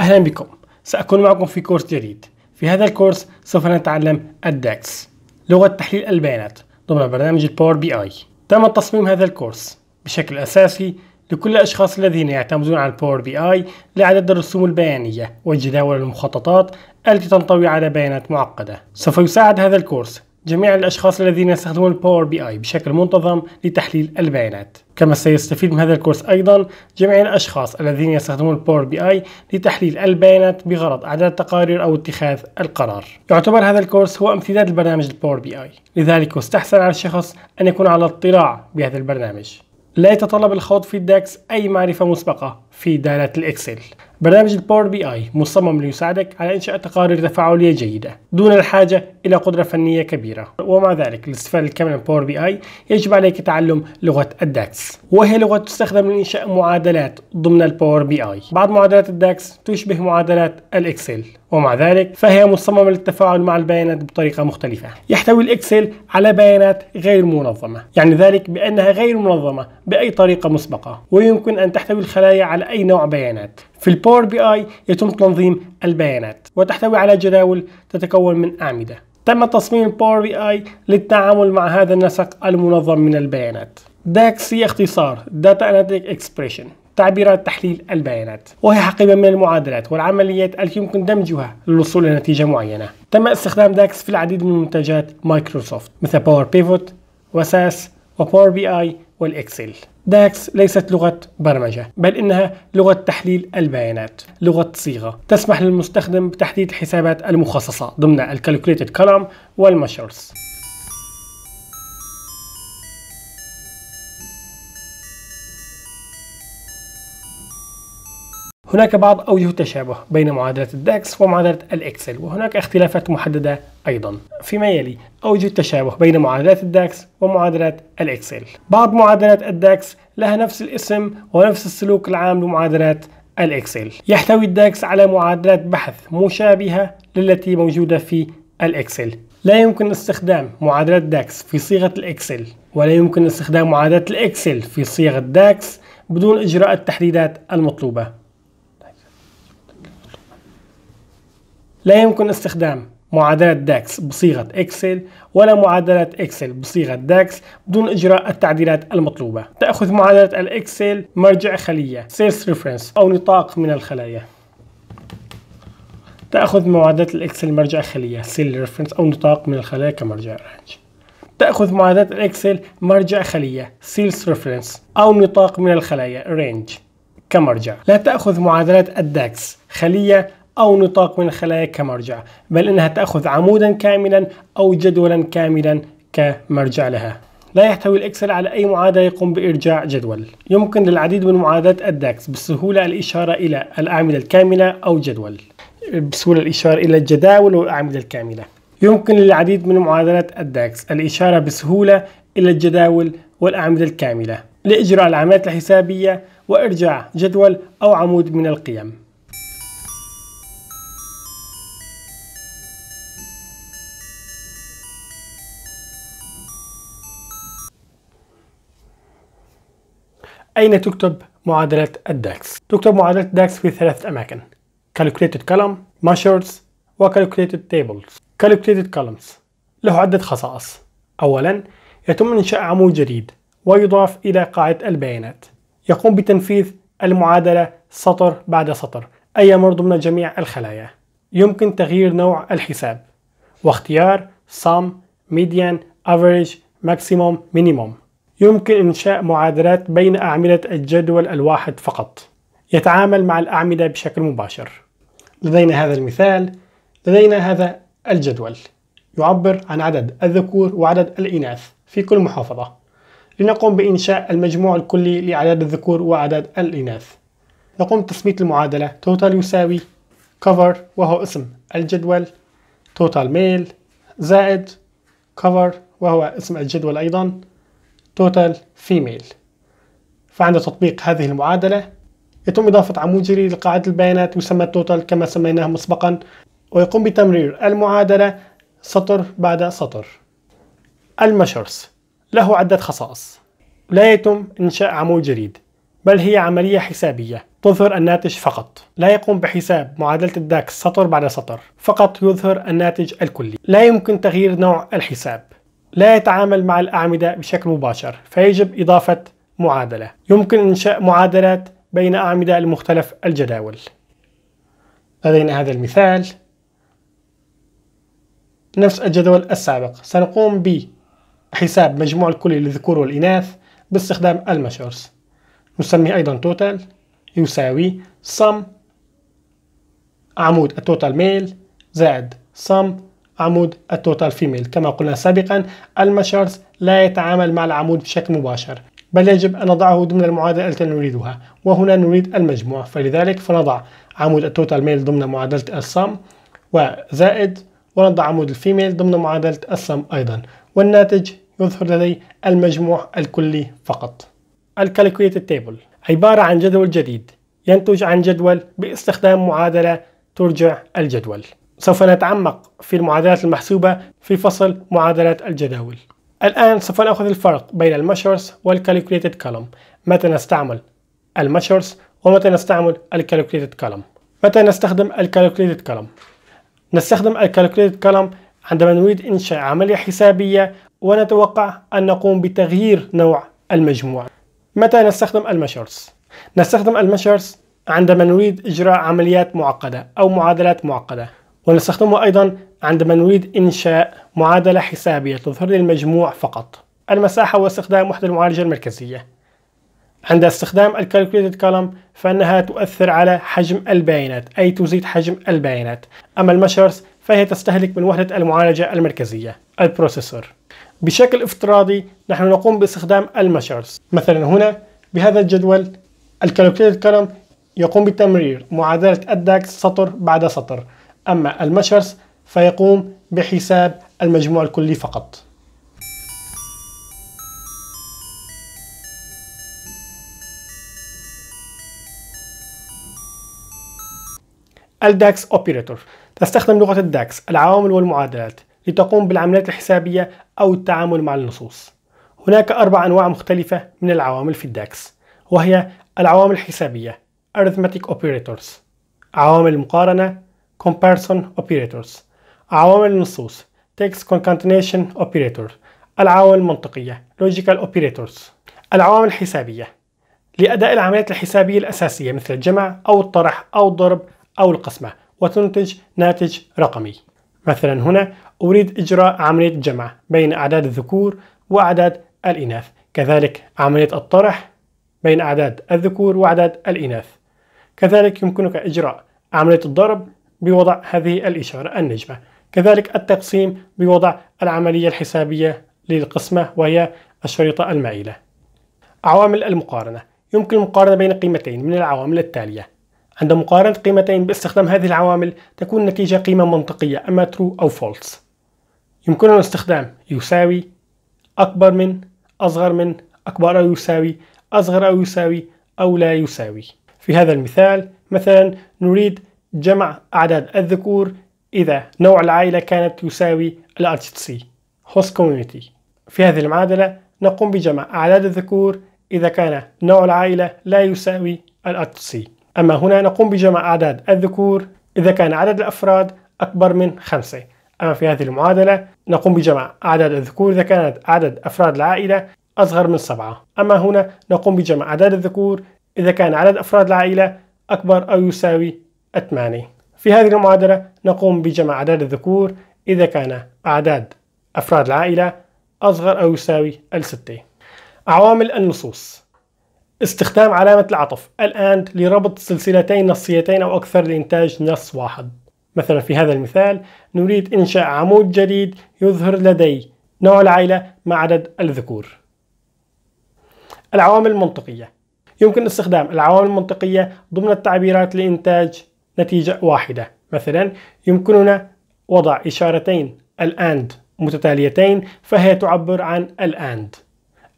أهلا بكم سأكون معكم في كورس جديد في هذا الكورس سوف نتعلم الداكس لغة تحليل البيانات ضمن برنامج الباور بي آي تم تصميم هذا الكورس بشكل أساسي لكل الأشخاص الذين يعتمدون على الباور بي آي لعدد الرسوم البيانية وجداول المخططات التي تنطوي على بيانات معقدة سوف يساعد هذا الكورس جميع الأشخاص الذين يستخدمون Power بي آي بشكل منتظم لتحليل البيانات كما سيستفيد من هذا الكورس أيضا جميع الأشخاص الذين يستخدمون Power بي آي لتحليل البيانات بغرض إعداد تقارير أو اتخاذ القرار يعتبر هذا الكورس هو امتداد البرنامج الباور بي آي لذلك يستحسن على الشخص أن يكون على اطلاع بهذا البرنامج لا يتطلب الخوض في الداكس أي معرفة مسبقة في دائرة الإكسل برنامج الباور بي آي مصمم ليساعدك على إنشاء تقارير تفاعلية جيدة دون الحاجة إلى قدرة فنية كبيرة ومع ذلك للاستفادة الكاملة من باور بي آي يجب عليك تعلم لغة الداكس وهي لغة تستخدم لإنشاء معادلات ضمن الباور بي آي بعض معادلات الداكس تشبه معادلات الإكسل ومع ذلك فهي مصممة للتفاعل مع البيانات بطريقة مختلفة يحتوي الإكسل على بيانات غير منظمة يعني ذلك بأنها غير منظمة بأي طريقة مسبقة ويمكن أن تحتوي الخلايا على أي نوع بيانات في الباور بي آي يتم تنظيم البيانات وتحتوي على جداول تتكون من أعمدة تم تصميم الباور بي آي للتعامل مع هذا النسق المنظم من البيانات داكس هي اختصار داتا اناليتيك اكسبريشن تعبيرات تحليل البيانات وهي حقيبة من المعادلات والعمليات التي يمكن دمجها للوصول إلى نتيجة معينة تم استخدام داكس في العديد من منتجات مايكروسوفت مثل باور بيفوت وساس وباور بي آي والإكسل داكس ليست لغة برمجة بل إنها لغة تحليل البيانات لغة صيغة تسمح للمستخدم بتحديد الحسابات المخصصة ضمن الكالكوليتد كولوم والمشرز هناك بعض أوجه التشابه بين معادلة الداكس ومعادلة الإكسل وهناك اختلافات محددة أيضا فيما يلي أوجه التشابه بين معادلة الداكس ومعادلة الإكسل بعض معادلات الداكس لها نفس الاسم ونفس السلوك العام لمعادلات الإكسل يحتوي الداكس على معادلات بحث مشابهة للتي موجودة في الإكسل لا يمكن استخدام معادلة داكس في صيغة الإكسل ولا يمكن استخدام معادلة الإكسل في صيغة داكس بدون إجراء التحديدات المطلوبة لا يمكن استخدام معادلة داكس بصيغة إكسل ولا معادلة إكسل بصيغة داكس بدون إجراء التعديلات المطلوبة تأخذ معادلة الإكسل مرجع خلية سيرس ريفرنس أو نطاق من الخلايا تأخذ معادلة الإكسل مرجع خلية سيل ريفرنس أو نطاق من الخلايا كمرجع رانج تأخذ معادلة الإكسل مرجع خلية سيلز ريفرنس أو نطاق من الخلايا رينج كمرجع لا تأخذ معادلة الداكس خلية أو نطاق من الخلايا كمرجع بل أنها تأخذ عمودا كاملا أو جدولا كاملا كمرجع لها لا يحتوي الإكسل على أي معادلة يقوم بإرجاع جدول يمكن للعديد من معادلات الداكس بسهولة الإشارة إلى الأعمدة الكاملة أو جدول بسهولة الإشارة إلى الجداول والأعمدة الكاملة يمكن للعديد من معادلات الداكس الإشارة بسهولة إلى الجداول والأعمدة الكاملة لإجراء العمليات الحسابية وإرجاع جدول أو عمود من القيم أين تكتب معادلة الداكس؟ تكتب معادلة الداكس في ثلاثة أماكن Calculated Column, Measures و Calculated Tables Calculated Columns له عدة خصائص أولا يتم إنشاء عمود جديد ويضاف إلى قاعدة البيانات يقوم بتنفيذ المعادلة سطر بعد سطر أي يمر ضمن جميع الخلايا يمكن تغيير نوع الحساب واختيار sum, median, average, maximum, minimum يمكن إنشاء معادلات بين أعمدة الجدول الواحد فقط يتعامل مع الأعمدة بشكل مباشر لدينا هذا المثال لدينا هذا الجدول يعبر عن عدد الذكور وعدد الإناث في كل محافظة لنقوم بإنشاء المجموع الكلي لأعداد الذكور وعدد الإناث نقوم بتثبيت المعادلة total يساوي cover وهو اسم الجدول total male زائد cover وهو اسم الجدول أيضا total female فعند تطبيق هذه المعادلة يتم إضافة عمود جري لقاعدة البيانات يسمى total كما سميناه مسبقا ويقوم بتمرير المعادلة سطر بعد سطر المشرس له عدة خصائص لا يتم إنشاء عمود جديد بل هي عملية حسابية تظهر الناتج فقط لا يقوم بحساب معادلة الداكس سطر بعد سطر فقط يظهر الناتج الكلي لا يمكن تغيير نوع الحساب لا يتعامل مع الأعمدة بشكل مباشر فيجب إضافة معادلة يمكن إنشاء معادلات بين أعمدة لمختلف الجداول لدينا هذا المثال نفس الجدول السابق سنقوم بحساب مجموع الكلي للذكور والإناث باستخدام المشورس نسميه أيضا توتال يساوي sum عمود التوتال ميل زائد sum عمود التوتال فيميل كما قلنا سابقا المشارز لا يتعامل مع العمود بشكل مباشر بل يجب أن نضعه ضمن المعادلة التي نريدها وهنا نريد المجموع فلذلك فنضع عمود التوتال ميل ضمن معادلة الصم وزائد ونضع عمود الفيميل ضمن معادلة الصم أيضا والناتج يظهر لدي المجموع الكلي فقط الكالكوليتد تيبل عبارة عن جدول جديد ينتج عن جدول باستخدام معادلة ترجع الجدول سوف نتعمق في المعادلات المحسوبة في فصل معادلات الجداول الآن سوف نأخذ الفرق بين المشرس والكالكوليتد كولم متى نستعمل المشرس ومتى نستعمل الكالكوليتد كولم متى نستخدم الكالكوليتد كولم نستخدم الكالكوليتد كولم عندما نريد إنشاء عملية حسابية ونتوقع أن نقوم بتغيير نوع المجموعة متى نستخدم المشرس؟ نستخدم المشرس عندما نريد إجراء عمليات معقدة أو معادلات معقدة ونستخدمه أيضا عندما نريد إنشاء معادلة حسابية تظهر لي المجموع فقط المساحة واستخدام وحدة المعالجة المركزية عند استخدام الكالكوليتد كولم فإنها تؤثر على حجم البيانات أي تزيد حجم البيانات أما المشرز فهي تستهلك من وحدة المعالجة المركزية البروسيسور بشكل افتراضي نحن نقوم باستخدام المشرز مثلا هنا بهذا الجدول الكالكوليتد كولم يقوم بتمرير معادلة الداكس سطر بعد سطر أما المشرس فيقوم بحساب المجموع الكلي فقط الداكس اوبيريتور تستخدم لغة الداكس العوامل والمعادلات لتقوم بالعمليات الحسابية أو التعامل مع النصوص هناك أربع أنواع مختلفة من العوامل في الداكس وهي العوامل الحسابية arithmetic operators عوامل المقارنة comparison operators عوامل النصوص text concatenation operator العوامل المنطقية logical operators العوامل الحسابية لأداء العمليات الحسابية الأساسية مثل الجمع أو الطرح أو الضرب أو القسمة وتنتج ناتج رقمي مثلا هنا أريد إجراء عملية الجمع بين أعداد الذكور وأعداد الإناث كذلك عملية الطرح بين أعداد الذكور وأعداد الإناث كذلك يمكنك إجراء عملية الضرب بوضع هذه الإشارة النجمة كذلك التقسيم بوضع العملية الحسابية للقسمة وهي الشريطة المائلة عوامل المقارنة يمكن المقارنة بين قيمتين من العوامل التالية عند مقارنة قيمتين باستخدام هذه العوامل تكون النتيجة قيمة منطقية أما ترو أو فولس يمكننا استخدام يساوي أكبر من أصغر من أكبر أو يساوي أصغر أو يساوي أو لا يساوي في هذا المثال مثلا نريد جمع أعداد الذكور إذا نوع العائلة كانت تساوي الـ سي host community في هذه المعادلة نقوم بجمع أعداد الذكور إذا كان نوع العائلة لا يساوي الـ سي أما هنا نقوم بجمع أعداد الذكور إذا كان عدد الأفراد أكبر من خمسة أما في هذه المعادلة نقوم بجمع أعداد الذكور إذا كانت عدد أفراد العائلة أصغر من سبعة أما هنا نقوم بجمع أعداد الذكور إذا كان عدد أفراد العائلة أكبر أو يساوي 8 في هذه المعادلة نقوم بجمع أعداد الذكور إذا كان أعداد أفراد العائلة أصغر أو يساوي الستة عوامل النصوص استخدام علامة العطف الآن لربط سلسلتين نصيتين أو أكثر لإنتاج نص واحد مثلا في هذا المثال نريد إنشاء عمود جديد يظهر لدي نوع العائلة مع عدد الذكور العوامل المنطقية يمكن استخدام العوامل المنطقية ضمن التعبيرات لإنتاج نتيجة واحدة مثلا يمكننا وضع إشارتين الأند متتاليتين فهي تعبر عن الأند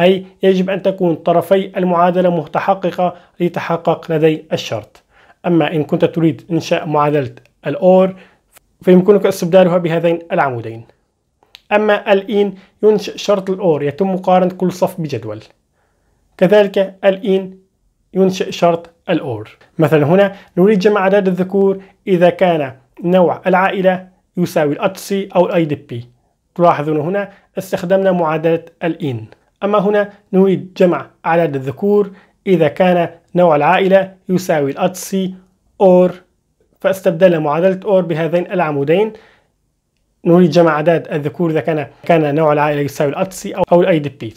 أي يجب أن تكون طرفي المعادلة متحققة ليتحقق لدي الشرط أما إن كنت تريد إنشاء معادلة الأور فيمكنك استبدالها بهذين العمودين أما الإين ينشئ شرط الأور يتم مقارنة كل صف بجدول كذلك الإين ينشئ شرط الأور مثلا هنا نريد جمع عدد الذكور إذا كان نوع العائلة يساوي الأتسي أو الأي دي بي تلاحظون هنا استخدمنا معادلة الإن أما هنا نريد جمع عدد الذكور إذا كان نوع العائلة يساوي الأتسي أور فاستبدلنا معادلة أور بهذين العمودين نريد جمع عدد الذكور إذا كان كان نوع العائلة يساوي الأتسي أو الأي دي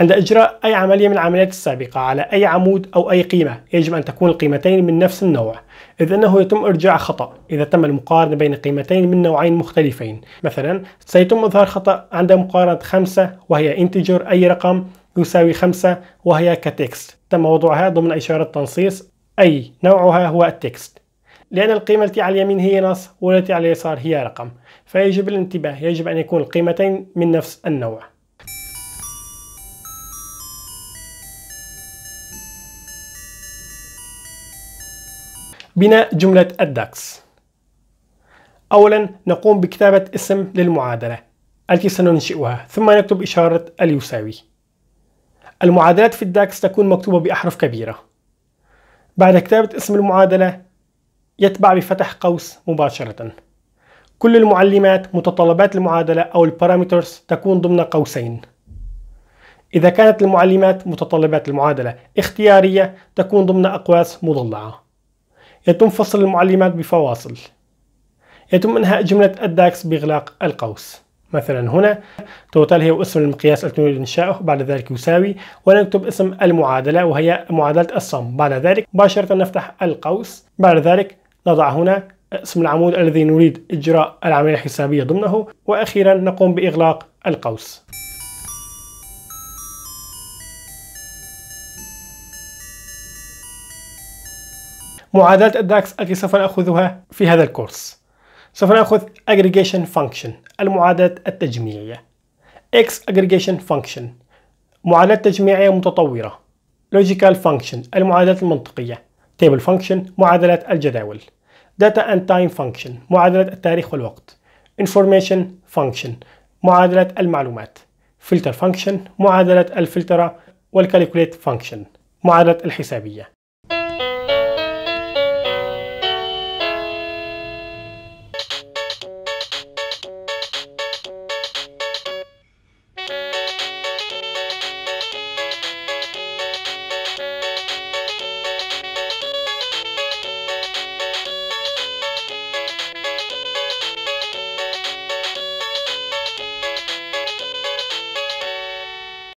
عند إجراء أي عملية من العمليات السابقة على أي عمود أو أي قيمة يجب أن تكون القيمتين من نفس النوع إذ أنه يتم إرجاع خطأ إذا تم المقارنة بين قيمتين من نوعين مختلفين مثلا سيتم إظهار خطأ عند مقارنة خمسة وهي انتجر أي رقم يساوي خمسة وهي كتكست تم وضعها ضمن إشارة تنصيص أي نوعها هو التكست لأن القيمة التي على اليمين هي نص والتي على اليسار هي رقم فيجب الانتباه يجب أن يكون القيمتين من نفس النوع بناء جملة الدكس أولا نقوم بكتابة اسم للمعادلة التي سننشئها ثم نكتب إشارة اليساوي المعادلات في الداكس تكون مكتوبة بأحرف كبيرة بعد كتابة اسم المعادلة يتبع بفتح قوس مباشرة كل المعلمات متطلبات المعادلة أو البارامترز تكون ضمن قوسين إذا كانت المعلمات متطلبات المعادلة اختيارية تكون ضمن أقواس مضلعة يتم فصل المعلمات بفواصل يتم إنهاء جملة الداكس بإغلاق القوس مثلا هنا توتال هي اسم المقياس التي نريد إنشاؤه بعد ذلك يساوي ونكتب اسم المعادلة وهي معادلة الصم بعد ذلك مباشرة نفتح القوس بعد ذلك نضع هنا اسم العمود الذي نريد إجراء العملية الحسابية ضمنه وأخيرا نقوم بإغلاق القوس معادلة الداكس التي سوف نأخذها في هذا الكورس سوف نأخذ aggregation function المعادلة التجميعية x aggregation function معادلة تجميعية متطورة logical function المعادلات المنطقية table function معادلة الجداول data and time function معادلة التاريخ والوقت information function معادلة المعلومات filter function معادلة الفلترة والكالكوليت function معادلة الحسابية